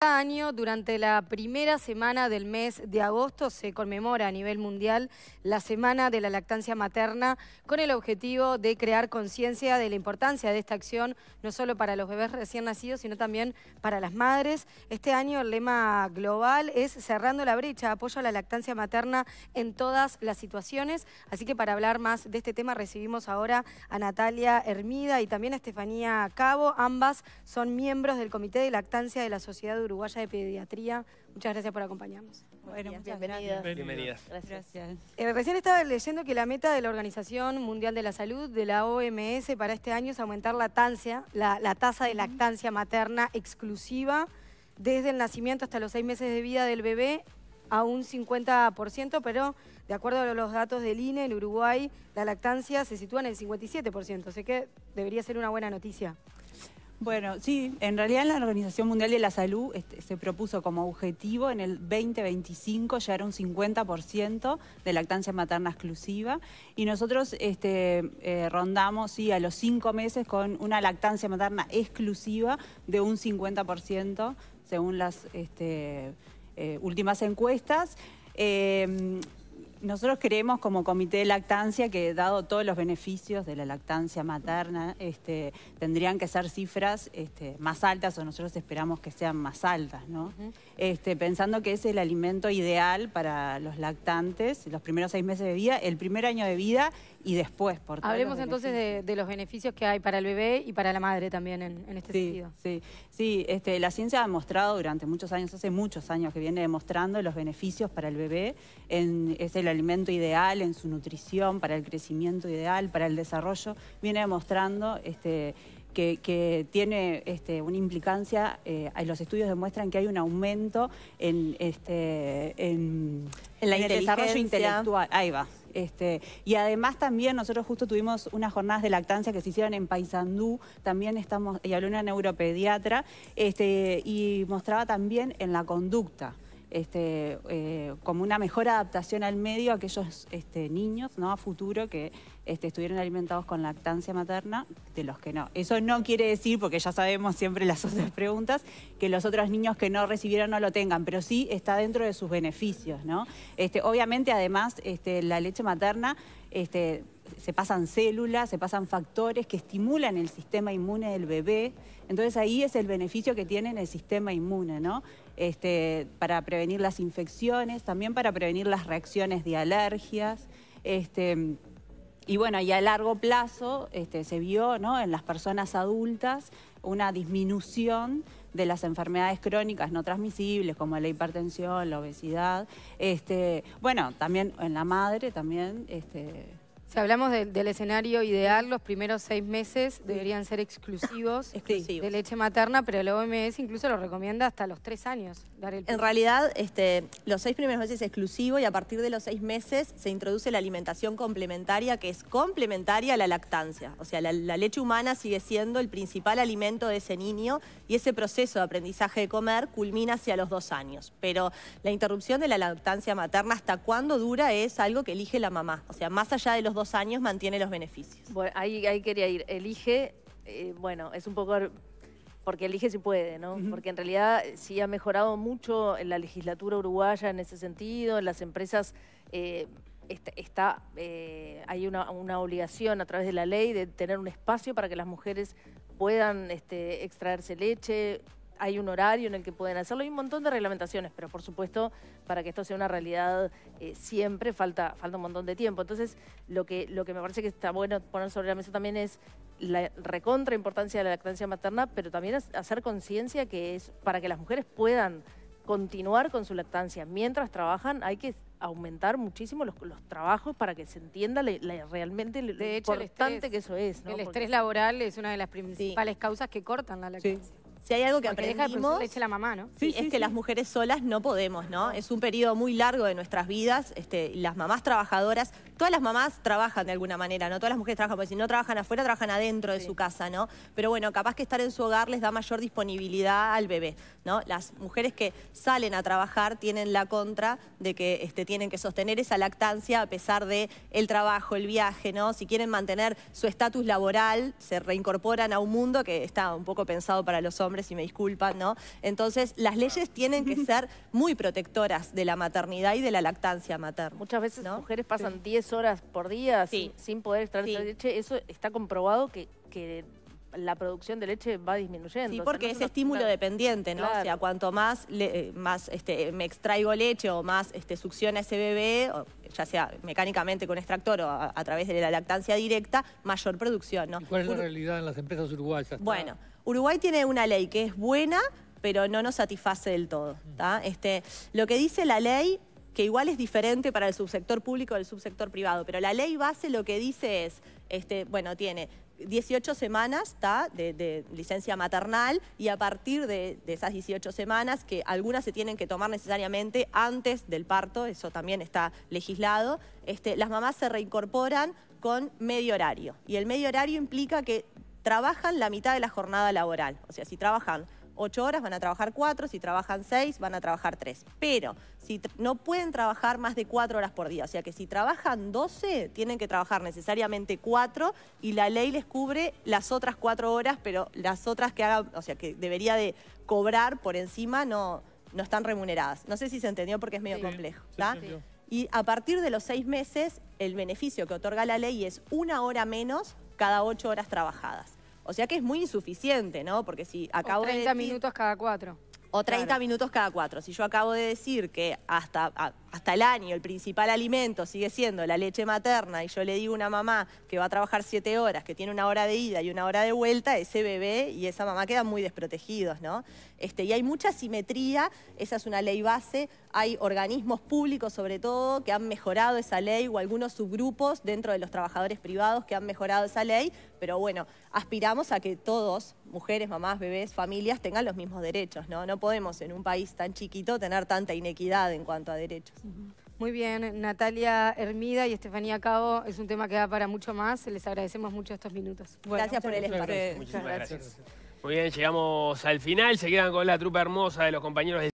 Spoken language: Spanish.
Cada año, durante la primera semana del mes de agosto, se conmemora a nivel mundial la Semana de la Lactancia Materna con el objetivo de crear conciencia de la importancia de esta acción, no solo para los bebés recién nacidos, sino también para las madres. Este año el lema global es Cerrando la brecha, apoyo a la lactancia materna en todas las situaciones. Así que para hablar más de este tema recibimos ahora a Natalia Hermida y también a Estefanía Cabo. Ambas son miembros del Comité de Lactancia de la Sociedad Uruguaya de Pediatría. Muchas gracias por acompañarnos. Bueno, bienvenidas. Bienvenidas. Gracias. Eh, recién estaba leyendo que la meta de la Organización Mundial de la Salud, de la OMS, para este año es aumentar la, la, la tasa de lactancia materna exclusiva desde el nacimiento hasta los seis meses de vida del bebé a un 50%, pero de acuerdo a los datos del INE, en Uruguay la lactancia se sitúa en el 57%, así que debería ser una buena noticia. Bueno, sí, en realidad la Organización Mundial de la Salud este, se propuso como objetivo en el 2025 llegar a un 50% de lactancia materna exclusiva y nosotros este, eh, rondamos sí, a los cinco meses con una lactancia materna exclusiva de un 50% según las este, eh, últimas encuestas. Eh, nosotros creemos como comité de lactancia que dado todos los beneficios de la lactancia materna, este, tendrían que ser cifras este, más altas o nosotros esperamos que sean más altas, ¿no? este, pensando que es el alimento ideal para los lactantes, los primeros seis meses de vida, el primer año de vida y después. Por Hablemos entonces de, los beneficios que hay para el bebé y para la madre también en, este sentido. Sí, sí este, la ciencia ha demostrado durante muchos años, hace muchos años que viene demostrando los beneficios para el bebé, en, es alimento ideal, en su nutrición, para el crecimiento ideal, para el desarrollo, viene demostrando este, que, tiene este, una implicancia, eh, los estudios demuestran que hay un aumento en, este, en, la el desarrollo intelectual. Ahí va. Este, y además también nosotros justo tuvimos unas jornadas de lactancia que se hicieron en Paysandú, también estamos, y habló una neuropediatra, este, y mostraba también en la conducta. Este, eh, como una mejor adaptación al medio a aquellos este, niños ¿no? a futuro que este, estuvieron alimentados con lactancia materna de los que no. Eso no quiere decir, porque ya sabemos siempre las otras preguntas, que los otros niños que no recibieron no lo tengan, pero sí está dentro de sus beneficios. ¿no? obviamente, además, la leche materna se pasan células, se pasan factores que estimulan el sistema inmune del bebé. Entonces ahí es el beneficio que tiene el sistema inmune, ¿no? Este, para prevenir las infecciones, también para prevenir las reacciones de alergias. Este, y bueno, y a largo plazo este, se vio ¿no? en las personas adultas una disminución de las enfermedades crónicas no transmisibles como la hipertensión, la obesidad. Este, bueno, también en la madre, también este, si hablamos del escenario ideal, los primeros seis meses deberían ser exclusivos de leche materna, pero la OMS incluso lo recomienda hasta los tres años En realidad, este, los seis primeros meses es exclusivo y a partir de los seis meses se introduce la alimentación complementaria, que es complementaria a la lactancia. O sea, la, leche humana sigue siendo el principal alimento de ese niño y ese proceso de aprendizaje de comer culmina hacia los dos años. Pero la interrupción de la lactancia materna, ¿hasta cuándo dura? Es algo que elige la mamá. O sea, más allá de los dos años mantiene los beneficios. ahí, quería ir. Elige, eh, bueno, es un poco porque elige si puede, ¿no? Porque en realidad eh, sí ha mejorado mucho en la legislatura uruguaya en ese sentido, en las empresas eh, está, hay una, obligación a través de la ley de tener un espacio para que las mujeres puedan este, extraerse leche, hay un horario en el que pueden hacerlo, y un montón de reglamentaciones, pero por supuesto, para que esto sea una realidad eh, siempre falta, falta un montón de tiempo. Entonces, lo que, lo que me parece que está bueno poner sobre la mesa también es la recontra importancia de la lactancia materna, pero también hacer conciencia que es para que las mujeres puedan continuar con su lactancia mientras trabajan, hay que aumentar muchísimo los, trabajos para que se entienda realmente lo importante que eso es. El estrés laboral es una de las principales causas que cortan la lactancia. Si hay algo que aprendimos... la mamá, ¿no? es que las mujeres solas no podemos, ¿no? Es un periodo muy largo de nuestras vidas. Este, las mamás trabajadoras, todas las mamás trabajan de alguna manera, ¿no? Todas las mujeres trabajan, porque si no trabajan afuera, trabajan adentro de su casa, ¿no? Pero bueno, capaz que estar en su hogar les da mayor disponibilidad al bebé, ¿no? Las mujeres que salen a trabajar tienen la contra de que este, tienen que sostener esa lactancia a pesar de trabajo, el viaje, ¿no? Si quieren mantener su estatus laboral, se reincorporan a un mundo que está un poco pensado para los hombres si y me disculpan, ¿no? Entonces, las leyes tienen que ser muy protectoras de la maternidad y de la lactancia materna. Muchas veces ¿no? mujeres pasan 10 horas por día sin, poder extraer leche. Eso está comprobado que, que la producción de leche va disminuyendo. Sí, porque es estímulo dependiente, ¿no? O sea, cuanto más, eh, más este, me extraigo leche o más este, succiona ese bebé, ya sea mecánicamente con extractor o a, través de la lactancia directa, mayor producción, ¿no? ¿Cuál es la realidad en las empresas uruguayas? Bueno... Uruguay tiene una ley que es buena, pero no nos satisface del todo. Este, lo que dice la ley, que igual es diferente para el subsector público del subsector privado, pero la ley base lo que dice es, este, bueno, tiene 18 semanas De, licencia maternal y a partir de, esas 18 semanas, que algunas se tienen que tomar necesariamente antes del parto, eso también está legislado, este, las mamás se reincorporan con medio horario. Y el medio horario implica que trabajan la mitad de la jornada laboral. O sea, si trabajan ocho horas van a trabajar cuatro, si trabajan seis van a trabajar tres, Pero si no pueden trabajar más de cuatro horas por día, o sea que si trabajan 12 tienen que trabajar necesariamente cuatro y la ley les cubre las otras cuatro horas, pero las otras que hagan, o sea que debería de cobrar por encima no, no están remuneradas. No sé si se entendió porque es medio complejo. y a partir de los seis meses el beneficio que otorga la ley es una hora menos cada ocho horas trabajadas. O sea que es muy insuficiente, ¿no? Porque si acabo de. 30 minutos cada cuatro. O 30 minutos cada cuatro. Si yo acabo de decir que hasta ah, hasta el año el principal alimento sigue siendo la leche materna y yo le digo a una mamá que va a trabajar siete horas, que tiene una hora de ida y una hora de vuelta, ese bebé y esa mamá quedan muy desprotegidos, ¿no? Este, y hay mucha simetría, esa es una ley base, hay organismos públicos sobre todo que han mejorado esa ley o algunos subgrupos dentro de los trabajadores privados que han mejorado esa ley, pero bueno, aspiramos a que todos, mujeres, mamás, bebés, familias, tengan los mismos derechos, ¿no? No podemos en un país tan chiquito tener tanta inequidad en cuanto a derechos. Muy bien, Natalia Hermida y Estefanía Cabo, es un tema que da para mucho más, les agradecemos mucho estos minutos. gracias por el espacio. Muchas gracias. Muy bien, llegamos al final, se quedan con la trupa hermosa de los compañeros de...